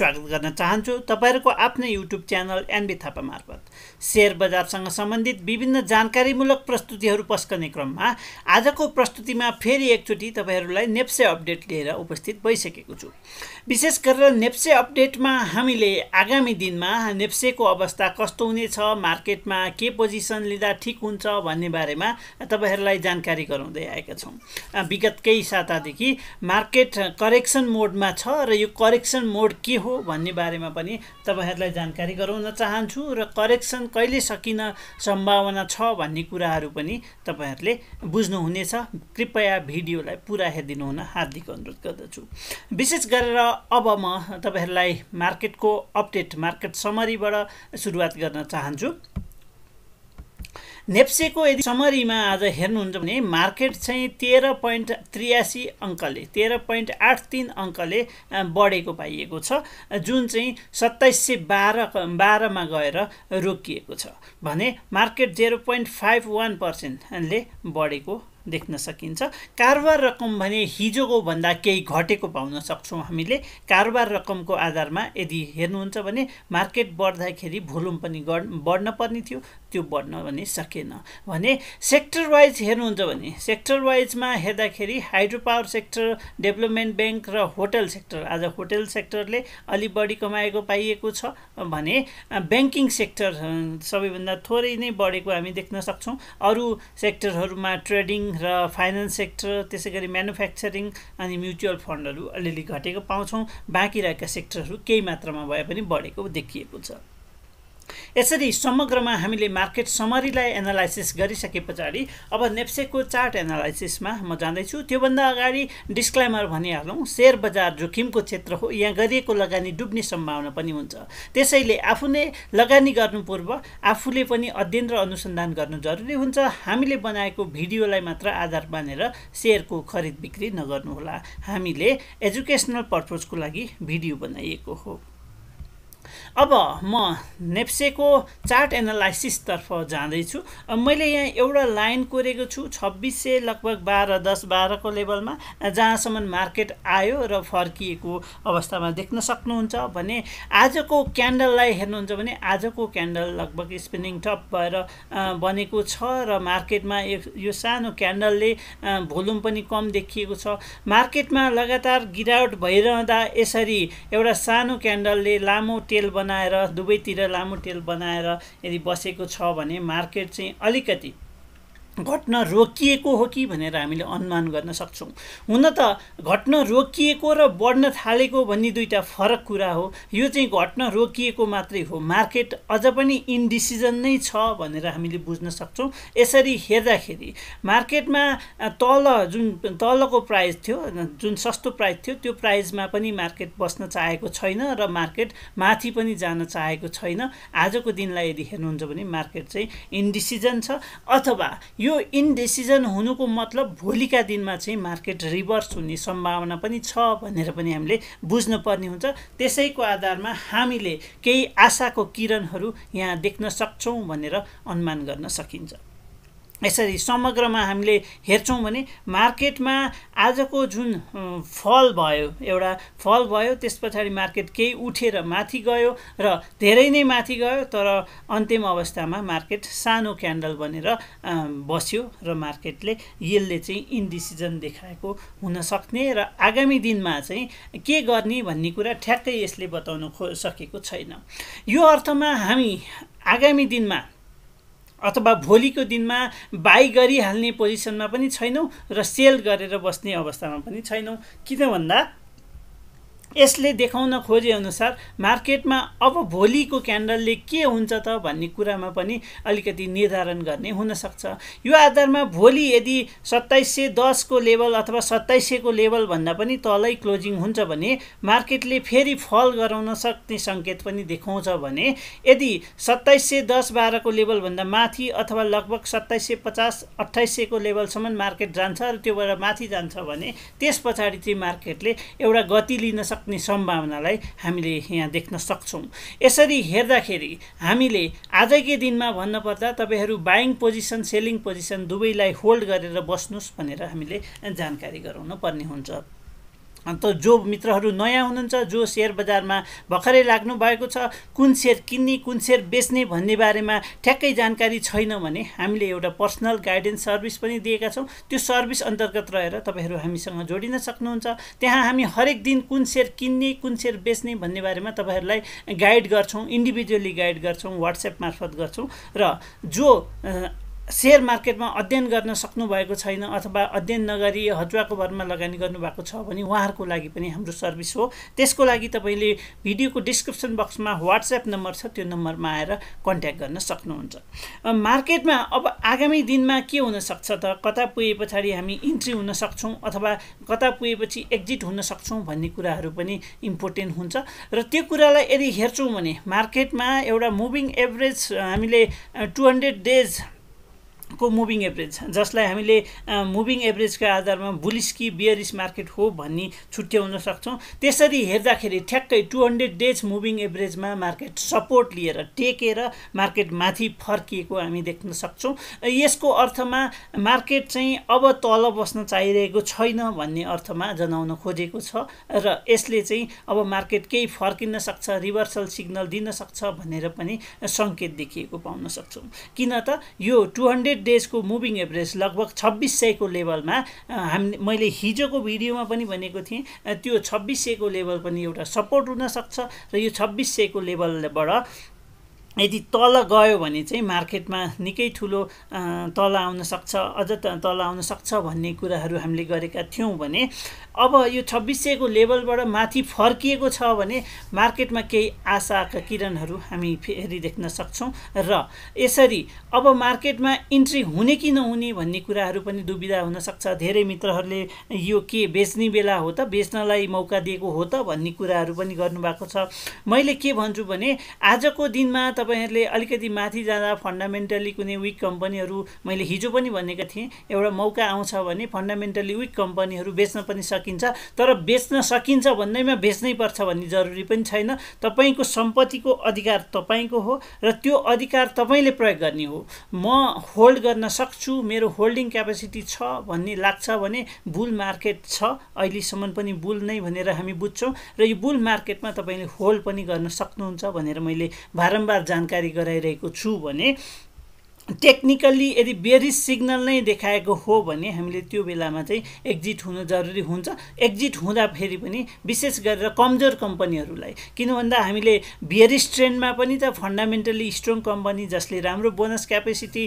स्वागत गर्न चाहन्छु तपाईँहरूको आफ्नै युट्युब च्यानल एनबी थापा मार्फत सेयर बजारसँग सम्बन्धित विभिन्न जानकारीमूलक प्रस्तुतिहरू पस्कने क्रममा आजको प्रस्तुतिमा फेरि एकचोटि तपाईँहरूलाई नेप्से अपडेट लिएर उपस्थित भइसकेको छु विशेष गरेर नेप्से अपडेटमा हामीले आगामी दिनमा नेप्सेको अवस्था कस्तो हुनेछ मार्केटमा के पोजिसन लिँदा ठिक हुन्छ भन्ने बारेमा तपाईँहरूलाई जानकारी गराउँदै आएका छौँ विगत केही सातादेखि मार्केट करेक्सन मोडमा छ र यो करेक्सन मोड के हो हो भन्ने बारेमा पनि तपाईँहरूलाई जानकारी गराउन चाहन्छु र करेक्सन कहिले सकिन सम्भावना छ भन्ने कुराहरू पनि तपाईँहरूले बुझ्नुहुनेछ कृपया भिडियोलाई पुरा हुन हार्दिक अनुरोध गर्दछु विशेष गरेर अब म तपाईँहरूलाई मार्केटको अपडेट मार्केट समरीबाट सुरुवात गर्न चाहन्छु नेप्सेको यदि समरीमा आज हेर्नुहुन्छ भने मार्केट चाहिँ तेह्र पोइन्ट त्रियासी अङ्कले तेह्र पोइन्ट आठ तिन अङ्कले बढेको पाइएको छ जुन चाहिँ सत्ताइस सय बाह्र बाह्रमा गएर रोकिएको छ भने market zero point five one पर्सेन्टले बढेको देख्न सकिन्छ कारोबार रकम भने हिजोको भन्दा केही घटेको पाउन सक्छौँ हामीले कारोबार रकमको आधारमा यदि हेर्नुहुन्छ भने मार्केट बढ्दाखेरि भोल्युम पनि बढ्न पर्ने थियो त्यो बढ्न भने सकेन भने सेक्टर वाइज हेर्नुहुन्छ भने सेक्टर वाइजमा हेर्दाखेरि hydro power sector development bank र होटल सेक्टर आज होटल सेक्टरले अलि बढी कमाएको पाइएको छ भने ब्याङ्किङ सेक्टर सबैभन्दा थोरै नै बढेको हामी देख्न सक्छौँ अरू सेक्टरहरूमा ट्रेडिङ र फाइनेन्स सेक्टर त्यसै गरी म्यानुफ्याक्चरिङ अनि म्युचुअल फन्डहरू अलिअलि घटेको पाउँछौँ बाँकी रहेका सेक्टरहरू केही मात्रामा भए पनि बढेको देखिएको छ यसरी समग्रमा हामीले मार्केट समरीलाई एनालाइसिस गरिसके पछाडि अब नेप्सेको चार्ट एनालाइसिसमा म जाँदैछु त्योभन्दा अगाडि डिस्क्लाइमर भनिहालौँ सेयर बजार जोखिमको क्षेत्र हो यहाँ गरिएको लगानी डुब्ने सम्भावना पनि हुन्छ त्यसैले आफूले लगानी गर्नु पूर्व आफूले पनि अध्ययन र अनुसन्धान गर्नु जरुरी हुन्छ हामीले बनाएको भिडियोलाई मात्र आधार मानेर सेयरको खरिद बिक्री नगर्नुहोला हामीले एजुकेसनल पर्पजको लागि भिडियो बनाइएको हो अब म नेप्सेको चार्ट एनालाइसिसतर्फ जाँदैछु मैले यहाँ एउटा लाइन कोरेको छु छब्बिस सय लगभग बाह्र दस बाह्रको लेभलमा जहाँसम्म मार्केट आयो र फर्किएको अवस्थामा देख्न सक्नुहुन्छ भने आजको क्यान्डललाई हेर्नुहुन्छ भने आजको क्यान्डल लगभग स्पिनिङ टप भएर बनेको छ र मार्केटमा यो सानो क्यान्डलले भोल्युम पनि कम देखिएको छ मार्केटमा लगातार गिरावट भइरहँदा यसरी एउटा सानो क्यान्डलले लामो टेल टेल बनाएर दुवैतिर लामो टेल बनाएर यदि बसेको छ भने मार्केट चाहिँ अलिकति घट्न रोकिएको हो कि भनेर हामीले अनुमान गर्न सक्छौँ हुन त घट्न रोकिएको र बढ्न थालेको भन्ने दुईवटा फरक कुरा हो यो चाहिँ घट्न रोकिएको मात्रै हो मार्केट अझ पनि इन्डिसिजन नै छ भनेर हामीले बुझ्न सक्छौँ यसरी हेर्दाखेरि मार्केटमा तल जुन तलको प्राइस थियो जुन सस्तो प्राइस थियो त्यो प्राइसमा पनि मार्केट बस्न चाहेको छैन र मार्केट माथि पनि जान चाहेको छैन आजको दिनलाई यदि हेर्नुहुन्छ भने मार्केट चाहिँ इन्डिसिजन छ अथवा यो यो इन्डिसिजन हुनुको मतलब भोलिका दिनमा चाहिँ मार्केट रिभर्स हुने सम्भावना पनि छ भनेर पनि हामीले बुझ्नुपर्ने हुन्छ त्यसैको आधारमा हामीले केही आशाको किरणहरू यहाँ देख्न सक्छौँ भनेर अनुमान गर्न सकिन्छ यसरी समग्रमा हामीले हेर्छौँ भने मार्केटमा आजको जुन फल भयो एउटा फल भयो त्यस पछाडि मार्केट केही उठेर माथि गयो र धेरै नै माथि गयो तर अन्तिम अवस्थामा मार्केट सानो क्यान्डल बनेर बस्यो र मार्केटले यसले चाहिँ इन्डिसिजन देखाएको हुनसक्ने र आगामी दिनमा चाहिँ के गर्ने भन्ने कुरा ठ्याक्कै यसले बताउन खो सकेको छैन यो अर्थमा हामी आगामी दिनमा अथवा भोलिको दिनमा बाई गरिहाल्ने पोजिसनमा पनि छैनौँ र सेल गरेर बस्ने अवस्थामा पनि छैनौँ किन भन्दा यसले देखाउन खोजे अनुसार मार्केटमा अब भोलिको क्यान्डलले के हुन्छ त भन्ने कुरामा पनि अलिकति निर्धारण गर्ने हुनसक्छ यो आधारमा भोलि यदि सत्ताइस सय दसको लेभल अथवा सत्ताइस सयको लेभलभन्दा पनि तलै क्लोजिङ हुन्छ भने मार्केटले फेरि फल गराउन सक्ने सङ्केत पनि देखाउँछ भने यदि सत्ताइस सय दस बाह्रको लेभलभन्दा माथि अथवा लगभग सत्ताइस सय पचास अठाइस सयको लेभलसम्म मार्केट जान्छ र त्योबाट माथि जान्छ भने त्यस पछाडि चाहिँ मार्केटले एउटा गति लिन सक्छ सक्ने सम्भावनालाई हामीले यहाँ देख्न सक्छौँ यसरी हेर्दाखेरि हामीले आजकै दिनमा भन्नुपर्दा तपाईँहरू बाइङ पोजिसन सेलिङ पोजिसन दुवैलाई होल्ड गरेर बस्नुहोस् भनेर हामीले जानकारी गराउनु पर्ने हुन्छ अन्त जो मित्रहरू नयाँ हुनुहुन्छ जो सेयर बजारमा भर्खरै लाग्नु भएको छ कुन सेयर किन्ने कुन सेयर बेच्ने भन्ने बारेमा ठ्याक्कै जानकारी छैन भने हामीले एउटा पर्सनल गाइडेन्स सर्भिस पनि दिएका छौँ त्यो सर्भिस अन्तर्गत रहेर तपाईँहरू हामीसँग जोडिन सक्नुहुन्छ त्यहाँ हामी हरेक दिन कुन सेयर किन्ने कुन सेयर बेच्ने भन्ने बारेमा तपाईँहरूलाई गाइड गर्छौँ इन्डिभिजुअली गाइड गर्छौँ वाट्सएप मार्फत गर्छौँ र जो सेयर मार्केटमा अध्ययन गर्न सक्नुभएको छैन अथवा अध्ययन नगरी हजुवाको भरमा लगानी गर्नुभएको छ भने उहाँहरूको लागि पनि हाम्रो सर्भिस हो त्यसको लागि तपाईँले भिडियोको डिस्क्रिप्सन बक्समा वाट्सएप नम्बर छ त्यो नम्बरमा आएर कन्ट्याक्ट गर्न सक्नुहुन्छ मार्केटमा अब आगामी दिनमा के हुनसक्छ त कता पुगे पछाडि हामी इन्ट्री हुन सक्छौँ अथवा कता पुगेपछि एक्जिट हुन सक्छौँ भन्ने कुराहरू पनि इम्पोर्टेन्ट हुन्छ र त्यो कुरालाई यदि हेर्छौँ भने मार्केटमा एउटा मुभिङ एभरेज हामीले टु हन्ड्रेड डेज को मुभिङ एभरेज जसलाई हामीले मुभिङ एभरेजको आधारमा बुलिस्की बियरिस मार्केट हो भन्ने छुट्याउन सक्छौँ त्यसरी हेर्दाखेरि ठ्याक्कै टु हन्ड्रेड डेज मुभिङ एभरेजमा मार्केट सपोर्ट लिएर टेकेर मार्केट माथि फर्किएको हामी देख्न सक्छौँ यसको अर्थमा मार्केट चाहिँ अब तल बस्न चाहिरहेको छैन भन्ने अर्थमा जनाउन खोजेको छ र यसले चाहिँ अब मार्केट केही फर्किन सक्छ रिभर्सल सिग्नल दिन सक्छ भनेर पनि सङ्केत देखिएको पाउन सक्छौँ किन त यो टु हन्ड्रेड हन्ड्रेड डेजको मुभिङ एभरेज लगभग छब्बिस सयको लेभलमा हाम मैले हिजोको भिडियोमा पनि भनेको थिएँ त्यो छब्बिस सयको लेभल पनि एउटा सपोर्ट हुनसक्छ र यो छब्बिस सयको लेभलबाट यदि तल गयो भने चाहिँ मार्केटमा निकै ठुलो तल आउन सक्छ अझ तल आउन सक्छ भन्ने कुराहरू हामीले गरेका थियौँ भने अब यो छब्बिस सयको लेभलबाट माथि फर्किएको छ भने मार्केटमा केही आशाका किरणहरू हामी फेरि देख्न सक्छौँ र यसरी अब मार्केटमा इन्ट्री हुने कि नहुने भन्ने कुराहरू पनि दुविधा हुनसक्छ धेरै मित्रहरूले यो के बेच्ने बेला हो त बेच्नलाई मौका दिएको हो त भन्ने कुराहरू पनि गर्नुभएको छ मैले के भन्छु भने आजको दिनमा तपाईँहरूले अलिकति माथि जाँदा फन्डामेन्टली कुनै विक कम्पनीहरू मैले हिजो पनि भनेको थिएँ एउटा मौका आउँछ भने फन्डामेन्टली विक कम्पनीहरू बेच्न पनि सकिन्छ तर बेच्न सकिन्छ भन्नैमा बेच्नै पर्छ भन्ने जरुरी पनि छैन तपाईँको सम्पत्तिको अधिकार तपाईँको हो र त्यो अधिकार तपाईँले प्रयोग गर्ने हो म होल्ड गर्न सक्छु मेरो होल्डिङ क्यापेसिटी छ भन्ने लाग्छ भने बुल मार्केट छ अहिलेसम्म पनि बुल नै भनेर हामी बुझ्छौँ र यो बुल मार्केटमा तपाईँले होल्ड पनि गर्न सक्नुहुन्छ भनेर मैले बारम्बार जानकारी गराइरहेको छु भने टेक्निकल्ली यदि बेरिस सिग्नल नै देखाएको हो भने हामीले त्यो बेलामा चाहिँ एक्जिट हुनु जरुरी हुन्छ एक्जिट हुँदा फेरि पनि विशेष गरेर कमजोर कम्पनीहरूलाई किन भन्दा हामीले बेरिस ट्रेन्डमा पनि त फन्डामेन्टल्ली स्ट्रङ कम्पनी जसले राम्रो बोनस क्यापेसिटी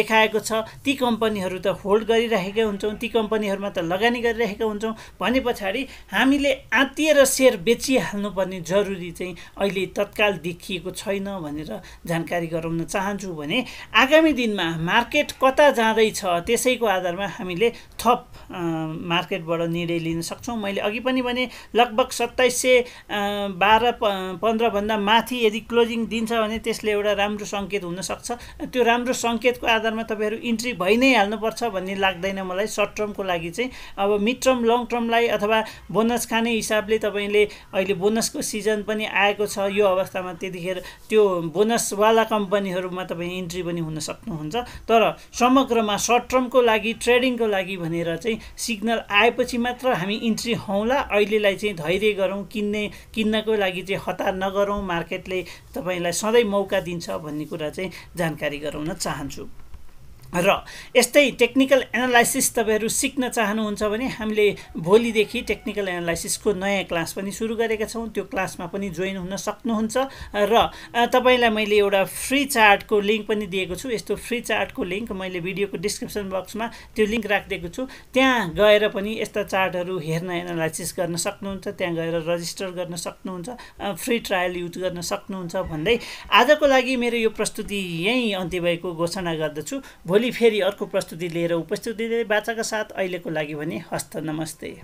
देखाएको छ ती कम्पनीहरू त होल्ड गरिराखेका हुन्छौँ ती कम्पनीहरूमा त लगानी गरिरहेका हुन्छौँ भने पछाडि हामीले आँतिएर सेयर बेचिहाल्नुपर्ने जरुरी चाहिँ अहिले तत्काल देखिएको छैन भनेर जानकारी गराउन चाहन्छु भने आगामी दिनमा मार्केट कता जाँदैछ त्यसैको आधारमा हामीले थप मार्केटबाट निर्णय लिन सक्छौँ मैले अघि पनि भने लगभग सत्ताइस सय बाह्र प पन्ध्रभन्दा माथि यदि क्लोजिङ दिन्छ भने त्यसले एउटा राम्रो सङ्केत हुनसक्छ त्यो राम्रो सङ्केतको आधारमा तपाईँहरू इन्ट्री भइ नै हाल्नुपर्छ भन्ने लाग्दैन मलाई सर्ट टर्मको लागि चाहिँ अब मिड टर्म लङ टर्मलाई अथवा बोनस खाने हिसाबले तपाईँले अहिले बोनसको सिजन पनि आएको छ यो अवस्थामा त्यतिखेर त्यो बोनसवाला कम्पनीहरूमा तपाईँ इन्ट्री पनि हुन सक्नुहुन्छ तर समग्रमा सर्ट टर्मको लागि ट्रेडिङको लागि भनेर चाहिँ सिग्नल आएपछि मात्र हामी इन्ट्री हौँला अहिलेलाई चाहिँ धैर्य गरौँ किन्ने किन्नको लागि चाहिँ हतार नगरौँ मार्केटले तपाईँलाई सधैँ मौका दिन्छ भन्ने कुरा चाहिँ जानकारी गराउन चाहन्छु र यस्तै टेक्निकल एनालाइसिस तपाईँहरू सिक्न चाहनुहुन्छ भने हामीले भोलिदेखि टेक्निकल एनालाइसिसको नयाँ क्लास पनि सुरु गरेका छौँ त्यो क्लासमा पनि जोइन हुन सक्नुहुन्छ र तपाईँलाई मैले एउटा फ्री चार्टको लिङ्क पनि दिएको छु यस्तो फ्री चार्टको लिङ्क मैले भिडियोको डिस्क्रिप्सन बक्समा त्यो लिङ्क राखिदिएको छु त्यहाँ गएर पनि यस्ता चार्टहरू हेर्न एनालाइसिस गर्न सक्नुहुन्छ त्यहाँ गएर रजिस्टर गर्न सक्नुहुन्छ फ्री ट्रायल युज गर्न सक्नुहुन्छ भन्दै आजको लागि मेरो यो प्रस्तुति यहीँ अन्त्य भएको घोषणा गर्दछु भोलि फेरि अर्को प्रस्तुति लिएर उपस्थित बाचाका साथ अहिलेको लागि भने हस्त नमस्ते